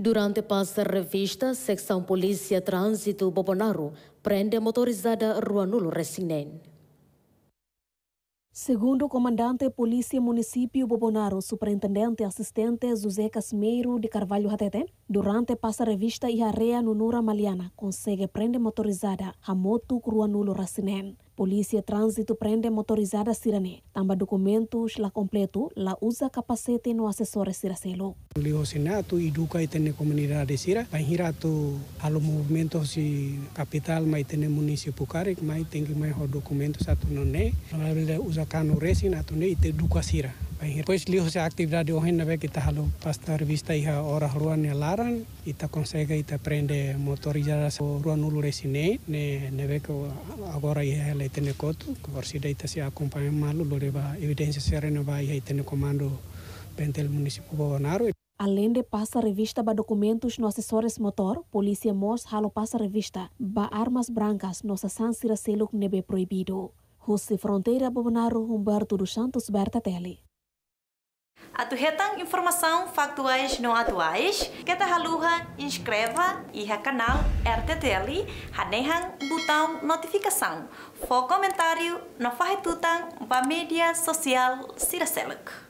Durante passa revista, secção Polícia Trânsito Bobonaro prende motorizada Rua Nulo Resinen. Segundo o comandante Polícia Município Bobonaro, superintendente assistente José Casmeiro de Carvalho Hatete, durante passa revista e areia no Maliana, consegue prender motorizada a moto Rua Nulo Resinen. Polisi ya trânsito prende motorizada sirane, tamba documentos la completo, la usa capacete no asesores siraselo. Liosinato e duca e tene comunidade sira, tu alo movimento si capital mai tene municipio karek mai tengi mai ho documentos satu none, usa kanu resin atu ne ite duka sira. Depois livros a atividade ontem na que está halo pastor vista iha ora tá tá rua ne laran ita consegue ita prende motorizar o rua ulu resine ne neve que agora iha tem tá tene coto corsida ita se acompanha malu ba evidência serena ba iha tene comando pentel município Bonaro Além de passa revista ba documentos no assessores motor, polícia mos halo passa revista ba armas brancas no sasan siraseluk nebe é proibido. José Fronteira Bobonaro, Humberto dos Santos tele. A atuhetang informação factuais não atuais, te haluha inscreva e ha canal RTTL hanehang botão notificação. For comentário no fahetutang ba mídia social Siraseluk.